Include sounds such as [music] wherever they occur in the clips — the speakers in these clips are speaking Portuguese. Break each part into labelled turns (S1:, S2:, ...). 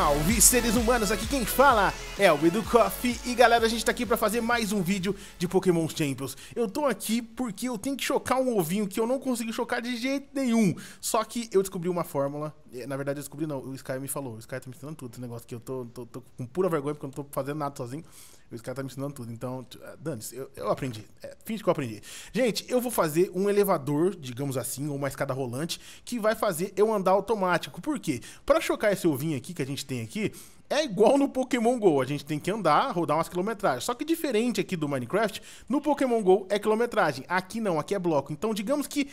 S1: Salve seres humanos, aqui quem fala é o Edu Coffee e galera, a gente tá aqui pra fazer mais um vídeo de Pokémon Champions. Eu tô aqui porque eu tenho que chocar um ovinho que eu não consegui chocar de jeito nenhum. Só que eu descobri uma fórmula, é, na verdade eu descobri não, o Sky me falou, o Sky tá me ensinando tudo esse negócio que eu tô, tô, tô com pura vergonha porque eu não tô fazendo nada sozinho. Esse cara tá me ensinando tudo. Então, ah, dane eu, eu aprendi. É, finge que eu aprendi. Gente, eu vou fazer um elevador, digamos assim, ou uma escada rolante, que vai fazer eu andar automático. Por quê? Pra chocar esse ovinho aqui que a gente tem aqui, é igual no Pokémon GO, a gente tem que andar, rodar umas quilometragens. Só que diferente aqui do Minecraft, no Pokémon GO é quilometragem. Aqui não, aqui é bloco. Então, digamos que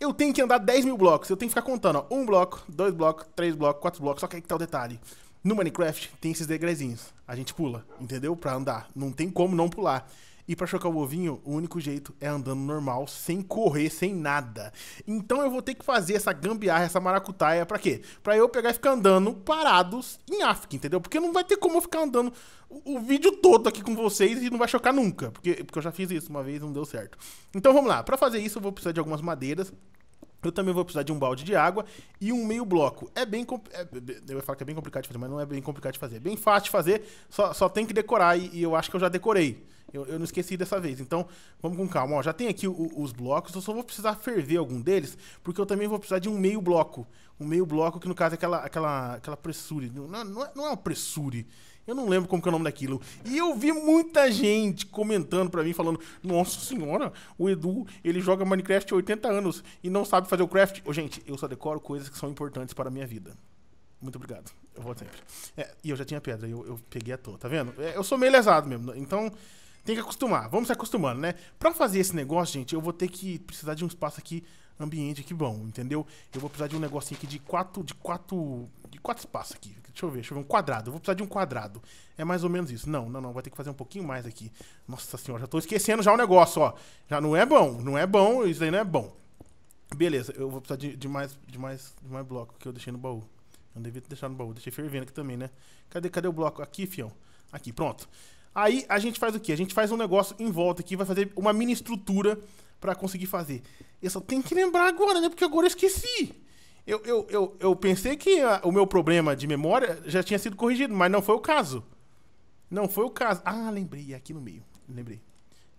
S1: eu tenho que andar 10 mil blocos. Eu tenho que ficar contando, ó. Um bloco, dois blocos, três blocos, quatro blocos. Só que aí que tá o detalhe. No Minecraft tem esses degrazinhos. A gente pula, entendeu? Pra andar. Não tem como não pular. E para chocar o ovinho, o único jeito é andando normal, sem correr, sem nada. Então eu vou ter que fazer essa gambiarra, essa maracutaia, para quê? Para eu pegar e ficar andando parados em África, entendeu? Porque não vai ter como eu ficar andando o, o, vídeo todo aqui com vocês e não vai chocar nunca, porque, porque eu já fiz isso uma vez e não deu certo. Então vamos lá, para fazer isso eu vou precisar de algumas madeiras. Eu também vou precisar de um balde de água e um meio bloco. É bem. É, eu ia falar que é bem complicado de fazer, mas não é bem complicado de fazer. É bem fácil de fazer, só, só tem que decorar. E, e eu acho que eu já decorei. Eu, eu, não esqueci dessa vez. Então, vamos com calma. Ó, já tem aqui o, os blocos. Eu só vou precisar ferver algum deles, porque eu também vou precisar de um meio bloco. Um meio bloco, que no caso é aquela, aquela, aquela pressure. Não, não, é, não é uma pressure. Eu não lembro como que é o nome daquilo. E eu vi muita gente comentando pra mim, falando: Nossa senhora, o Edu, ele joga Minecraft há 80 anos e não sabe fazer o craft. Ô, gente, eu só decoro coisas que são importantes para a minha vida. Muito obrigado. Eu vou sempre. É, e eu já tinha pedra, eu, eu peguei a toa, tá vendo? É, eu sou meio lesado mesmo, então tem que acostumar. Vamos se acostumando, né? Pra fazer esse negócio, gente, eu vou ter que precisar de um espaço aqui, ambiente aqui bom, entendeu? Eu vou precisar de um negocinho aqui de quatro, de quatro, de quatro espaços aqui. Deixa eu ver, deixa eu ver. Um quadrado. Eu vou precisar de um quadrado. É mais ou menos isso. Não, não, não. Vai ter que fazer um pouquinho mais aqui. Nossa senhora, já tô esquecendo já o negócio, ó. Já não é bom. Não é bom. Isso aí não é bom. Beleza, eu vou precisar de, de mais, de, mais, de mais bloco que eu deixei no baú. Eu não devia ter deixado no baú. Deixei fervendo aqui também, né? Cadê, cadê o bloco? Aqui, fião. Aqui, pronto. Aí a gente faz o quê? A gente faz um negócio em volta aqui, vai fazer uma mini estrutura para conseguir fazer. Eu só tenho que lembrar agora, né? Porque agora eu esqueci. Eu, eu, eu, eu pensei que a, o meu problema de memória já tinha sido corrigido, mas não foi o caso. Não foi o caso. Ah, lembrei, é aqui no meio. Lembrei.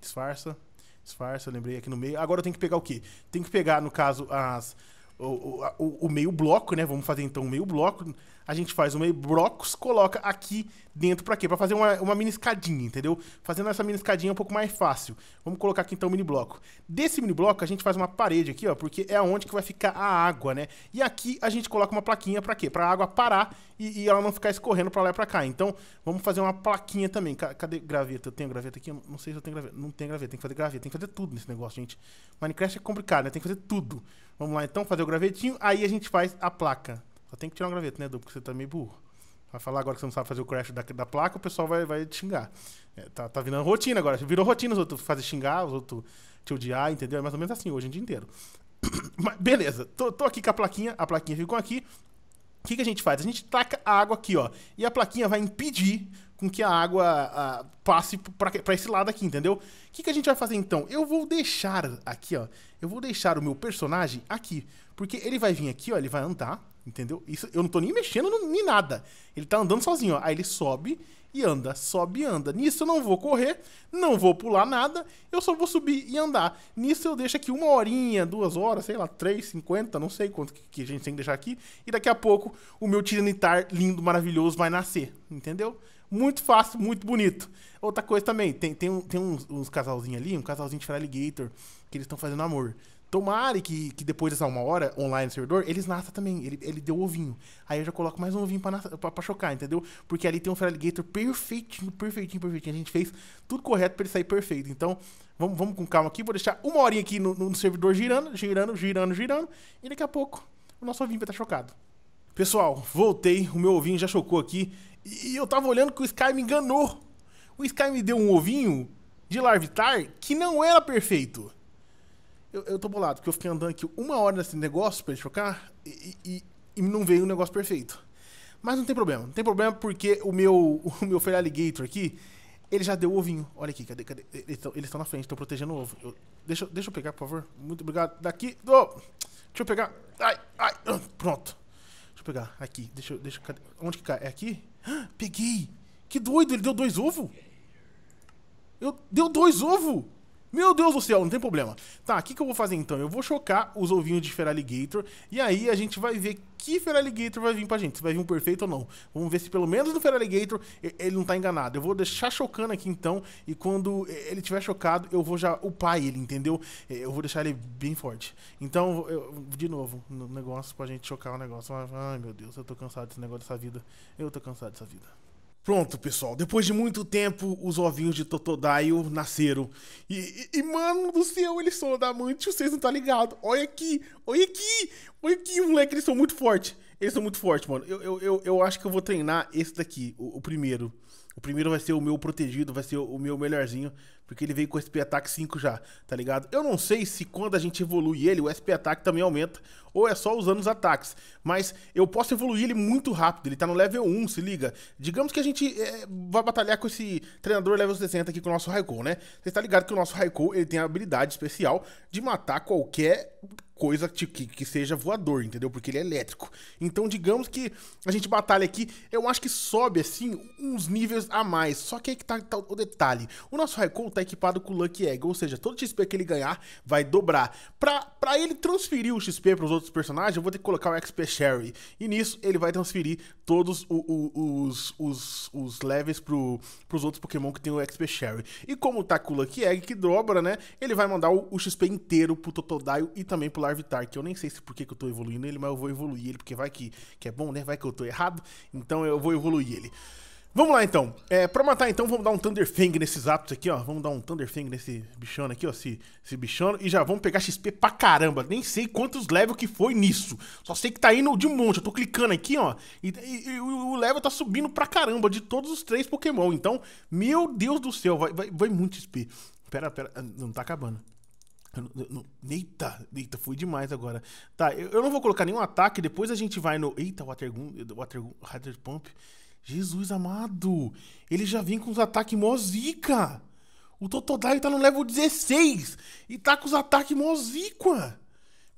S1: Disfarça, disfarça, lembrei aqui no meio. Agora eu tenho que pegar o quê? Tenho que pegar, no caso, as o, o, o, meio bloco, né? Vamos fazer então o meio bloco. A gente faz o meio blocos, coloca aqui dentro para quê? Para fazer uma, uma mini escadinha, entendeu? Fazendo essa mini escadinha é um pouco mais fácil. Vamos colocar aqui então o mini bloco. Desse mini bloco a gente faz uma parede aqui, ó, porque é onde que vai ficar a água, né? E aqui a gente coloca uma plaquinha para quê? Para a água parar e, e, ela não ficar escorrendo para lá e para cá. Então, vamos fazer uma plaquinha também. Cadê graveta? Eu tenho graveta aqui? Não sei se eu tenho graveta. Não tenho graveta, tem que fazer graveta, tem que fazer tudo nesse negócio, gente. Minecraft é complicado, né? Tem que fazer tudo. Vamos lá então fazer o gravetinho, aí a gente faz a placa. Só tem que tirar um graveto, né, Du? Porque você tá meio burro. Vai falar agora que você não sabe fazer o crash da, da placa, o pessoal vai, vai te xingar. É, tá, tá virando rotina agora. Virou rotina os outros fazer xingar, os outros te odiar, entendeu? É mais ou menos assim hoje o dia inteiro. [coughs] Mas, beleza, tô, tô aqui com a plaquinha, a plaquinha ficou aqui. O que, que a gente faz? A gente taca a água aqui, ó. E a plaquinha vai impedir com que a água a, passe para esse lado aqui, entendeu? O que, que a gente vai fazer então? Eu vou deixar aqui, ó. Eu vou deixar o meu personagem aqui. Porque ele vai vir aqui, ó. Ele vai andar, entendeu? Isso, eu não tô nem mexendo no, nem nada. Ele tá andando sozinho, ó. Aí ele sobe e anda, sobe e anda. Nisso eu não vou correr, não vou pular nada. Eu só vou subir e andar. Nisso eu deixo aqui uma horinha, duas horas, sei lá, três, cinquenta, não sei quanto que a gente tem que deixar aqui. E daqui a pouco o meu Tiranitar lindo, maravilhoso vai nascer, entendeu? Muito fácil, muito bonito. Outra coisa também, tem, tem, tem uns, uns casalzinhos ali, um casalzinho de Feraligator, que eles estão fazendo amor. Tomara que, que depois dessa uma hora online no servidor, eles nasçam também. Ele, ele deu ovinho. Aí eu já coloco mais um ovinho pra, nascer, pra, pra chocar, entendeu? Porque ali tem um Feraligator perfeitinho, perfeitinho, perfeitinho. A gente fez tudo correto pra ele sair perfeito. Então, vamos, vamos com calma aqui. Vou deixar uma horinha aqui no, no servidor girando, girando, girando, girando. E daqui a pouco o nosso ovinho vai estar tá chocado. Pessoal, voltei, o meu ovinho já chocou aqui. E eu tava olhando que o Sky me enganou. O Sky me deu um ovinho de Larvitar que não era perfeito. Eu, eu tô bolado, porque eu fiquei andando aqui uma hora nesse negócio pra ele chocar e, e, e não veio um negócio perfeito. Mas não tem problema, não tem problema porque o meu, [laughs] o meu Fair Alligator aqui, ele já deu o ovinho. Olha aqui, cadê, cadê? Eles estão na frente, estão protegendo o ovo. Eu, deixa, deixa eu pegar, por favor. Muito obrigado. Daqui. Oh, deixa eu pegar. Ai, ai. Ah, pronto eu pegar. Aqui. Deixa eu. Deixa, Onde que cai? É aqui? Ah, peguei! Que doido! Ele deu dois ovos? Eu, deu dois ovos! Meu Deus do céu, não tem problema. Tá, o que, que eu vou fazer então? Eu vou chocar os ovinhos de Feraligator e aí a gente vai ver que Feraligator vai vir pra gente. Se vai vir um perfeito ou não. Vamos ver se pelo menos no Feraligator ele não tá enganado. Eu vou deixar chocando aqui então e quando ele tiver chocado eu vou já upar ele, entendeu? Eu vou deixar ele bem forte. Então, eu, de novo, no negócio pra gente chocar o negócio. Ai meu Deus, eu tô cansado desse negócio dessa vida. Eu tô cansado dessa vida. Pronto, pessoal. Depois de muito tempo, os ovinhos de Totodaio nasceram. E, e, e mano do céu, eles são da amante, vocês não tá ligado. Olha aqui, olha aqui, olha aqui, moleque, eles são muito fortes. Eles são muito fortes, mano. Eu, eu, eu, eu acho que eu vou treinar esse daqui, o, o, primeiro. O primeiro vai ser o meu protegido, vai ser o meu melhorzinho, porque ele veio com o SP Attack 5 já, tá ligado? Eu não sei se quando a gente evolui ele, o SP Attack também aumenta, ou é só usando os ataques, mas eu posso evoluir ele muito rápido, ele tá no level 1, se liga. Digamos que a gente é, vai batalhar com esse treinador level 60 aqui com o nosso Raikou, né? Você tá ligado que o nosso Raikou, ele tem a habilidade especial de matar qualquer coisa que, que, seja voador, entendeu? Porque ele é elétrico. Então, digamos que a gente batalha aqui, eu acho que sobe, assim, uns níveis a mais. Só que aí que tá, tá o detalhe. O nosso Raikou tá equipado com o Lucky Egg, ou seja, todo XP que ele ganhar vai dobrar. Pra, pra ele transferir o XP para os outros personagens, eu vou ter que colocar o XP Sherry. E nisso, ele vai transferir todos o, o, os, os, os levels pro, pros outros Pokémon que tem o XP Sherry. E como tá com o Lucky Egg, que dobra, né? Ele vai mandar o, o XP inteiro pro Totodile e também pro Larvitar, que eu nem sei se por que, que eu tô evoluindo ele, mas eu vou evoluir ele, porque vai que, que é bom, né? Vai que eu tô errado, então eu vou evoluir ele. Vamos lá então. É, pra matar então, vamos dar um Thunderfang nesses atos aqui, ó. Vamos dar um Thunderfang nesse bichano aqui, ó. Esse, esse bichano. E já vamos pegar XP pra caramba. Nem sei quantos levels que foi nisso. Só sei que tá indo de um monte. Eu tô clicando aqui, ó. E, e, e o level tá subindo pra caramba de todos os três Pokémon. Então, meu Deus do céu, vai, vai, vai muito XP. Pera, pera. Ah, não tá acabando. Eu, eu, eita, eita, fui demais agora. Tá, eu, eu, não vou colocar nenhum ataque, depois a gente vai no. Eita, Water Watergun, Pump. Jesus amado! Ele já vem com os ataques mó zica! O Totodile tá no level 16 e tá com os ataques mó zica!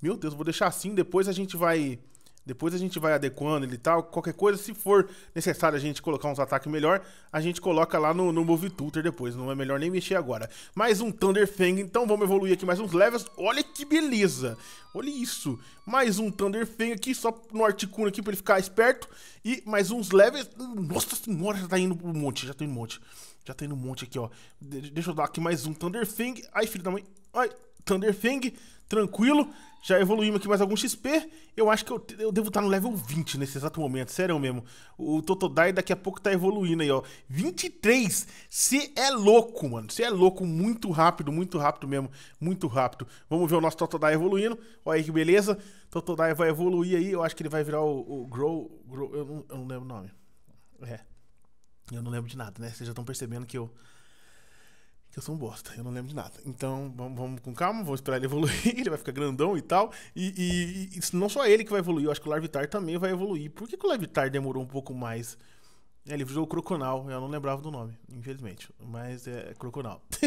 S1: Meu Deus, vou deixar assim, depois a gente vai. Depois a gente vai adequando ele e tal. Qualquer coisa, se for necessário a gente colocar uns ataques melhor, a gente coloca lá no, no Move Tutor depois. Não é melhor nem mexer agora. Mais um Thunder Fang, então vamos evoluir aqui mais uns levels. Olha que beleza! Olha isso! Mais um Thunder Fang aqui, só no Articuno aqui pra ele ficar esperto. E mais uns levels. Nossa senhora, já tá indo um monte, já tá indo um monte. Já tá indo um monte aqui, ó. De deixa eu dar aqui mais um Thunder Fang. Ai, filho da mãe. Ai, Thunder Fang tranquilo. Já evoluímos aqui mais algum XP. Eu acho que eu, eu devo estar no level 20 nesse exato momento, sério mesmo. O Totodai daqui a pouco tá evoluindo aí, ó. 23! Você é louco, mano. Você é louco, muito rápido, muito rápido mesmo. Muito rápido. Vamos ver o nosso Totodai evoluindo. Olha aí que beleza. Totodai vai evoluir aí. Eu acho que ele vai virar o, o Grow. grow eu, não, eu não lembro o nome. É. Eu não lembro de nada, né? Vocês já estão percebendo que eu eu sou um bosta, eu não lembro de nada. Então, vamos, vamos com calma, vamos esperar ele evoluir, [laughs] ele vai ficar grandão e tal. E, e, e não só ele que vai evoluir, eu acho que o Larvitar também vai evoluir. Por que, que o Larvitar demorou um pouco mais? É, ele virou o Croconal, eu não lembrava do nome, infelizmente. Mas é, Croconal. [laughs]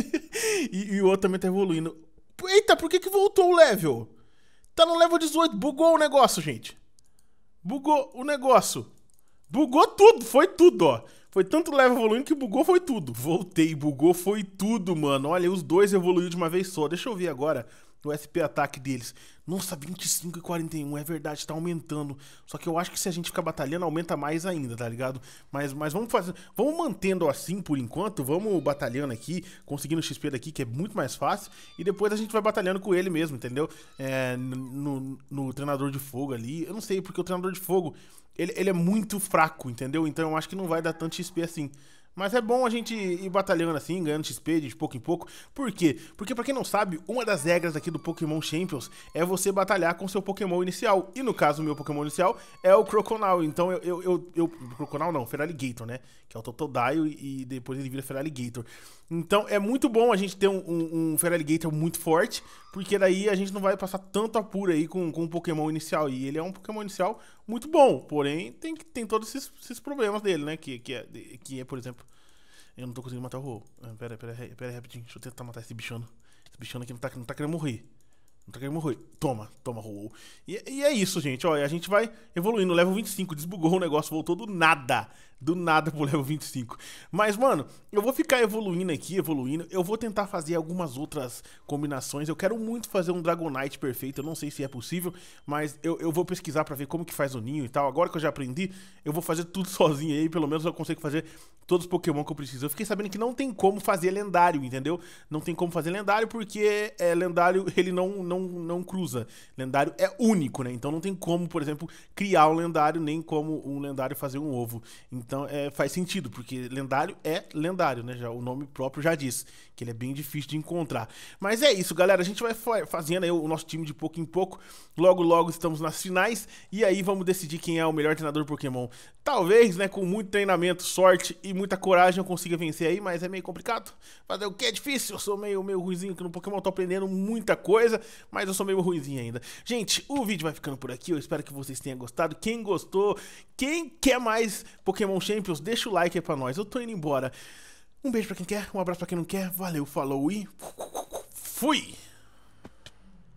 S1: e, e, o outro também tá evoluindo. Eita, por que, que voltou o level? Tá no level 18, bugou o negócio, gente. Bugou o negócio. Bugou tudo, foi tudo, ó. Foi tanto leve evoluindo que bugou foi tudo. Voltei, bugou foi tudo, mano. Olha, os dois evoluíram de uma vez só. Deixa eu ver agora o SP ataque deles. Nossa, 25 e 41, é verdade, tá aumentando. Só que eu acho que se a gente ficar batalhando, aumenta mais ainda, tá ligado? Mas, mas vamos fazer. Vamos mantendo assim por enquanto. Vamos batalhando aqui, conseguindo XP daqui, que é muito mais fácil. E depois a gente vai batalhando com ele mesmo, entendeu? É, no, no treinador de fogo ali. Eu não sei, porque o treinador de fogo ele, ele é muito fraco, entendeu? Então eu acho que não vai dar tanto XP assim. Mas é bom a gente ir batalhando assim, ganhando XP de pouco em pouco. Por quê? Porque pra quem não sabe, uma das regras aqui do Pokémon Champions é você batalhar com seu Pokémon inicial. E no caso, o meu Pokémon inicial é o Croconaw. Então eu... eu, eu, eu Croconaw não, Feraligator, né? Que é o Totodile e depois ele vira Feraligator. Então é muito bom a gente ter um, um, um Feraligator muito forte, porque daí a gente não vai passar tanto apuro aí com, com o Pokémon inicial. E ele é um Pokémon inicial muito bom, porém tem, tem todos esses, esses problemas dele, né? Que, que, é, que é, por exemplo, eu não tô conseguindo matar o Rô. Ah, pera aí, pera aí, pera aí rapidinho. Deixa eu tentar matar esse bichano. Esse bichano aqui não tá, não tá querendo morrer. Toma, toma, rolou. E, e, é isso, gente. Ó, a gente vai evoluindo. Level 25, desbugou o negócio, voltou do nada. Do nada pro level 25. Mas, mano, eu vou ficar evoluindo aqui, evoluindo. Eu vou tentar fazer algumas outras combinações. Eu quero muito fazer um Dragonite perfeito. Eu não sei se é possível, mas eu, eu vou pesquisar pra ver como que faz o ninho e tal. Agora que eu já aprendi, eu vou fazer tudo [laughs] sozinho aí. Pelo menos eu consigo fazer todos os Pokémon que eu preciso. Eu fiquei sabendo que não tem como fazer lendário, entendeu? Não tem como fazer lendário porque é, lendário ele não, não não, não cruza. Lendário é único, né? Então não tem como, por exemplo, criar um lendário, nem como um lendário fazer um ovo. Então é, faz sentido, porque lendário é lendário, né? Já, o nome próprio já diz, que ele é bem difícil de encontrar. Mas é isso, galera. A gente vai fazendo aí o nosso time de pouco em pouco. Logo, logo estamos nas finais. E aí vamos decidir quem é o melhor treinador Pokémon. Talvez, né, com muito treinamento, sorte e muita coragem eu consiga vencer aí, mas é meio complicado. Fazer o que é difícil. Eu sou meio, meio ruizinho aqui no Pokémon, tô aprendendo muita coisa mas eu sou meio ruizinho ainda. Gente, o vídeo vai ficando por aqui, eu espero que vocês tenham gostado. Quem gostou, quem quer mais Pokémon Champions, deixa o like aí pra nós. Eu tô indo embora. Um beijo pra quem quer, um abraço pra quem não quer, valeu, falou e fui!